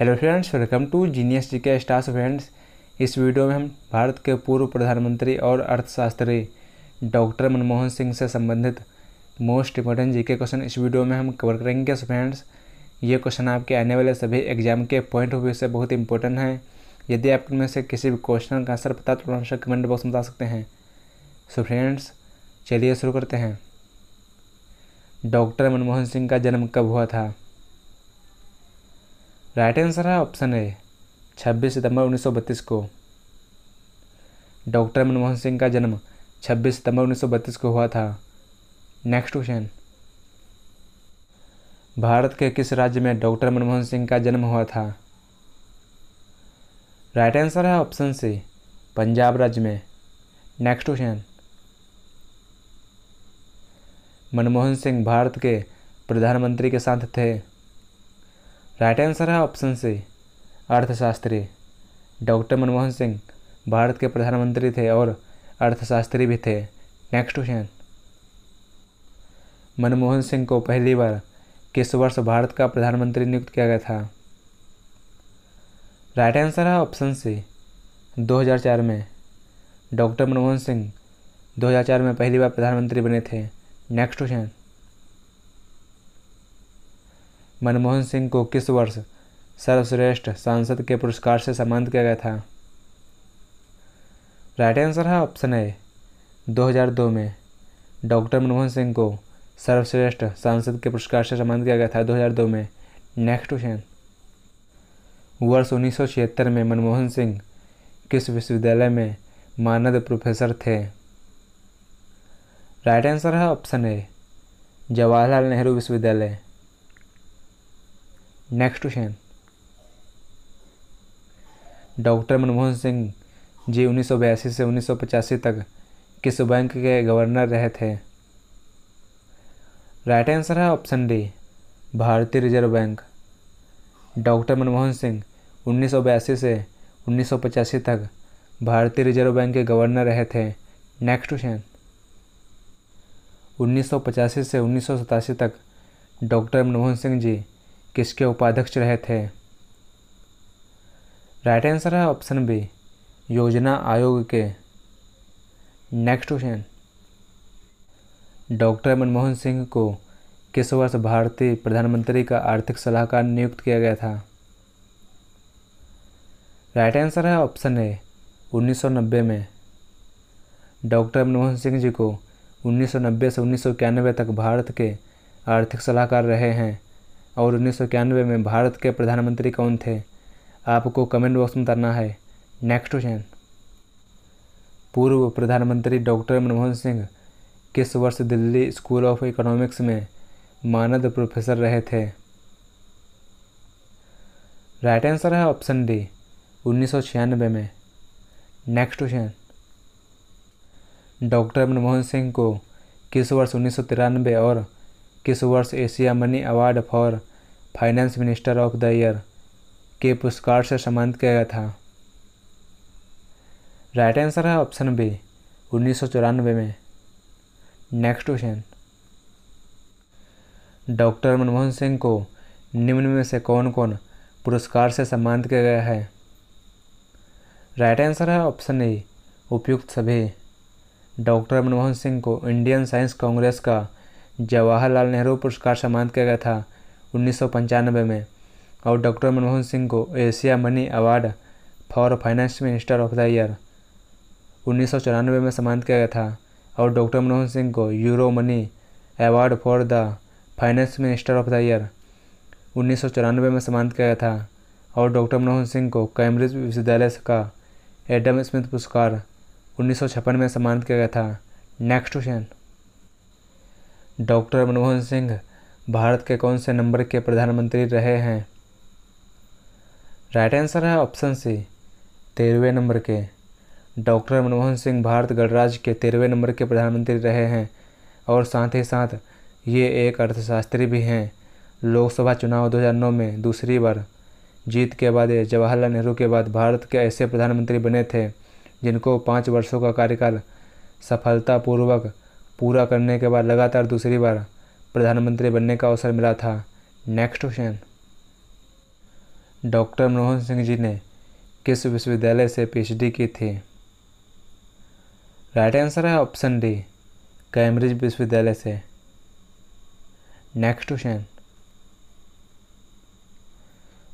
hello friends welcome to genius G K stars friends इस video में हम भारत के पूर्व प्रधानमंत्री और अर्थशास्त्री डॉक्टर मनमोहन सिंह से संबंधित मोस्ट इम्पोर्टेंट जी के क्वेश्चन इस वीडियो में हम कवर करेंगे फ्रेंड्स ये क्वेश्चन आपके आने वाले सभी एग्जाम के पॉइंट ऑफ व्यू से बहुत इंपॉर्टेंट हैं यदि आप इनमें से किसी भी क्वेश्चन का आंसर पता तो हमेशा कमेंट बॉक्स में बता सकते हैं सो फ्रेंड्स चलिए शुरू करते हैं डॉक्टर मनमोहन सिंह का जन्म कब हुआ था राइट आंसर है ऑप्शन ए 26 सितंबर 1932 को डॉक्टर मनमोहन सिंह का जन्म 26 सितंबर 1932 को हुआ था नेक्स्ट क्वेश्चन भारत के किस राज्य में डॉक्टर मनमोहन सिंह का जन्म हुआ था राइट आंसर है ऑप्शन सी पंजाब राज्य में नेक्स्ट क्वेश्चन मनमोहन सिंह भारत के प्रधानमंत्री के साथ थे राइट आंसर है ऑप्शन सी अर्थशास्त्री डॉक्टर मनमोहन सिंह भारत के प्रधानमंत्री थे और अर्थशास्त्री भी थे नेक्स्ट क्वेश्चन मनमोहन सिंह को पहली बार किस वर्ष भारत का प्रधानमंत्री नियुक्त किया गया था राइट आंसर है ऑप्शन सी 2004 में डॉक्टर मनमोहन सिंह 2004 में पहली बार प्रधानमंत्री बने थे नेक्स्ट क्वेश्चन मनमोहन सिंह को किस वर्ष सर्वश्रेष्ठ सांसद के पुरस्कार से सम्मानित किया गया था राइट आंसर है ऑप्शन ए 2002 में डॉक्टर मनमोहन सिंह को सर्वश्रेष्ठ सांसद के पुरस्कार से सम्मानित किया गया था 2002 में नेक्स्ट क्वेश्चन वर्ष उन्नीस में मनमोहन सिंह किस विश्वविद्यालय में मानद प्रोफेसर थे राइट आंसर है ऑप्शन ए जवाहरलाल नेहरू विश्वविद्यालय next question doctor Manmohan Singh ji उन्नीस से उन्नीस तक किस बैंक के गवर्नर रहे थे राइट आंसर है ऑप्शन डी भारतीय reserve bank doctor Manmohan Singh उन्नीस से उन्नीस तक भारतीय रिजर्व बैंक के गवर्नर रहे थे नेक्स्ट क्वेश्चन उन्नीस से उन्नीस तक डॉक्टर मनमोहन सिंह जी किसके उपाध्यक्ष रहे थे राइट आंसर है ऑप्शन बी योजना आयोग के next question doctor Manmohan Singh को किस वर्ष भारतीय प्रधानमंत्री का आर्थिक सलाहकार नियुक्त किया गया था राइट आंसर है ऑप्शन ए 1990 में डॉक्टर मनमोहन सिंह जी को 1990 से उन्नीस तक भारत के आर्थिक सलाहकार रहे हैं और उन्नीस में भारत के प्रधानमंत्री कौन थे आपको कमेंट बॉक्स में करना है नेक्स्ट क्वेश्चन पूर्व प्रधानमंत्री डॉक्टर मनमोहन सिंह किस वर्ष दिल्ली स्कूल ऑफ इकोनॉमिक्स में मानद प्रोफेसर रहे थे राइट आंसर है ऑप्शन डी उन्नीस में next question doctor Manmohan Singh को किस वर्ष उन्नीस और किस वर्ष Asia money award for finance minister of the year के पुरस्कार से सम्मानित किया गया था राइट आंसर है ऑप्शन बी उन्नीस में next question doctor Manmohan Singh को निम्न में से कौन कौन पुरस्कार से सम्मानित किया गया है राइट आंसर है ऑप्शन ए उपयुक्त सभी डॉक्टर मनमोहन सिंह को इंडियन साइंस कांग्रेस का जवाहरलाल नेहरू पुरस्कार सम्मानित किया गया था उन्नीस में और डॉक्टर मनमोहन सिंह को Asia money award for finance minister of the year उन्नीस में सम्मानित किया गया था और डॉक्टर मनमोहन सिंह को euro money award for the finance minister of the year उन्नीस में सम्मानित किया गया था और डॉक्टर मनमोहन सिंह को कैम्ब्रिज विश्वविद्यालय का एडम स्मिथ पुरस्कार उन्नीस में सम्मानित किया गया था next question doctor Manmohan Singh Bharat के कौन से नंबर के प्रधानमंत्री रहे हैं राइट आंसर है ऑप्शन सी तेरहवें नंबर के डॉक्टर मनमोहन सिंह भारत गणराज्य के तेरहवें नंबर के प्रधानमंत्री रहे हैं और साथ ही साथ ये एक अर्थशास्त्री भी हैं लोकसभा चुनाव 2009 में दूसरी बार जीत के बाद जवाहरलाल नेहरू के बाद भारत के ऐसे प्रधानमंत्री बने थे जिनको पाँच वर्षों का कार्यकाल सफलतापूर्वक पूरा करने के बाद लगातार दूसरी बार प्रधानमंत्री बनने का अवसर मिला था next question doctor Manmohan Singh ji ने किस विश्वविद्यालय से पीएचडी की थी राइट आंसर है ऑप्शन डी कैम्ब्रिज विश्वविद्यालय से नेक्स्ट क्वेश्चन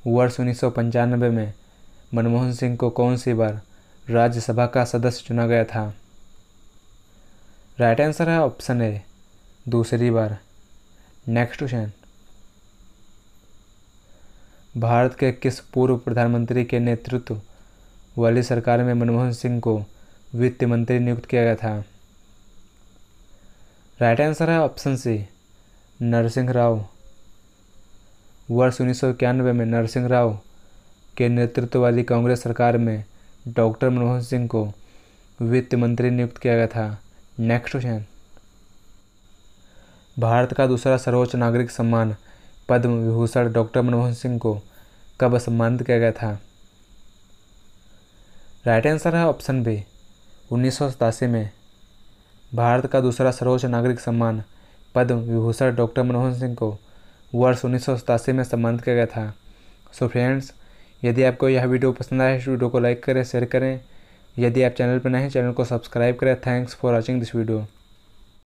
वर्ष उन्नीस में मनमोहन सिंह को कौन सी बार राज्यसभा का सदस्य चुना गया था राइट आंसर है ऑप्शन ए दूसरी बार नेक्स्ट क्वेश्चन भारत के किस पूर्व प्रधानमंत्री के नेतृत्व वाली सरकार में मनमोहन सिंह को वित्त मंत्री नियुक्त किया गया था राइट आंसर है ऑप्शन सी नरसिंह राव वर्ष उन्नीस में नरसिंह राव के नेतृत्व वाली कांग्रेस सरकार में डॉक्टर मनमोहन सिंह को वित्त मंत्री नियुक्त किया गया था नेक्स्ट क्वेश्चन भारत का दूसरा सर्वोच्च नागरिक सम्मान पद्म विभूषण डॉक्टर मनमोहन सिंह को कब सम्मानित किया गया था राइट आंसर है ऑप्शन बी उन्नीस में भारत का दूसरा सर्वोच्च नागरिक सम्मान पद्म विभूषण डॉक्टर मनमोहन सिंह को वर्ष उन्नीस में सम्मानित किया गया था सो so फ्रेंड्स यदि आपको यह वीडियो पसंद आए इस वीडियो को लाइक करें शेयर करें यदि आप चैनल पर नए हैं चैनल को सब्सक्राइब करें thanks for watching this video